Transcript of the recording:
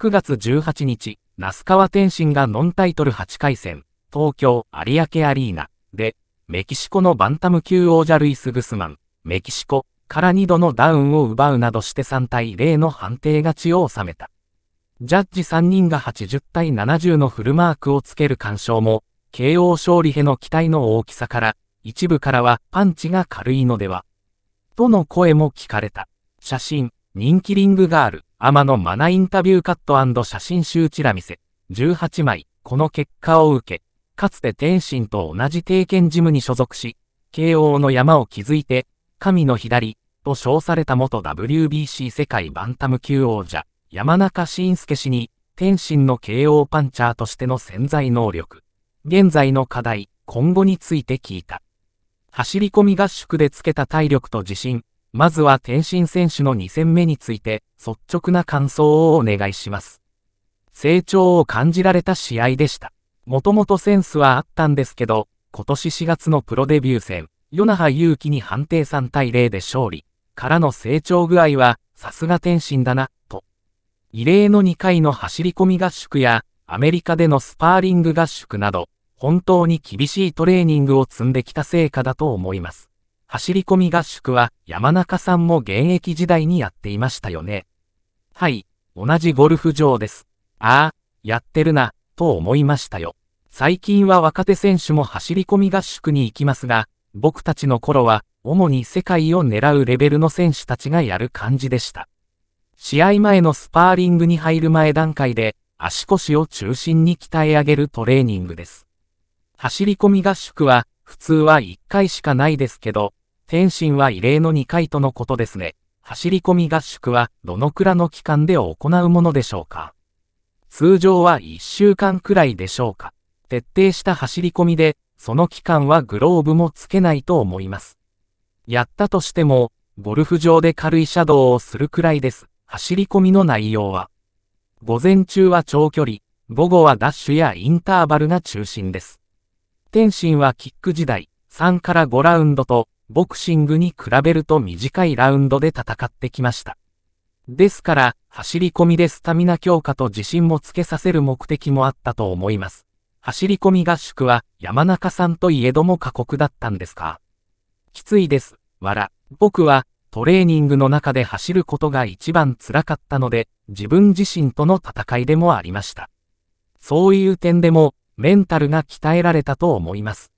9月18日、那須川天心がノンタイトル8回戦、東京有明アリーナで、メキシコのバンタム級王者ルイス・グスマン、メキシコから2度のダウンを奪うなどして3対0の判定勝ちを収めた。ジャッジ3人が80対70のフルマークをつける干渉も、慶応勝利への期待の大きさから、一部からはパンチが軽いのでは、との声も聞かれた。写真、人気リングガール、天野マナインタビューカット写真集チラ見せ、18枚、この結果を受け、かつて天心と同じ定見ジムに所属し、慶応の山を築いて、神の左、と称された元 WBC 世界バンタム級王者、山中伸介氏に、天心の慶応パンチャーとしての潜在能力、現在の課題、今後について聞いた。走り込み合宿でつけた体力と自信、まずは天心選手の2戦目について、率直な感想をお願いします。成長を感じられた試合でした。もともとセンスはあったんですけど、今年4月のプロデビュー戦、与那覇勇気に判定3対0で勝利、からの成長具合は、さすが天心だな、と。異例の2回の走り込み合宿や、アメリカでのスパーリング合宿など、本当に厳しいトレーニングを積んできた成果だと思います。走り込み合宿は山中さんも現役時代にやっていましたよね。はい、同じゴルフ場です。ああ、やってるな、と思いましたよ。最近は若手選手も走り込み合宿に行きますが、僕たちの頃は主に世界を狙うレベルの選手たちがやる感じでした。試合前のスパーリングに入る前段階で足腰を中心に鍛え上げるトレーニングです。走り込み合宿は普通は1回しかないですけど、天津は異例の2回とのことですね。走り込み合宿はどのくらの期間で行うものでしょうか通常は1週間くらいでしょうか徹底した走り込みで、その期間はグローブもつけないと思います。やったとしても、ゴルフ場で軽いシャドウをするくらいです。走り込みの内容は。午前中は長距離、午後はダッシュやインターバルが中心です。天心はキック時代、3から5ラウンドと、ボクシングに比べると短いラウンドで戦ってきました。ですから、走り込みでスタミナ強化と自信もつけさせる目的もあったと思います。走り込み合宿は山中さんといえども過酷だったんですかきついです、わら。僕はトレーニングの中で走ることが一番辛かったので、自分自身との戦いでもありました。そういう点でも、メンタルが鍛えられたと思います。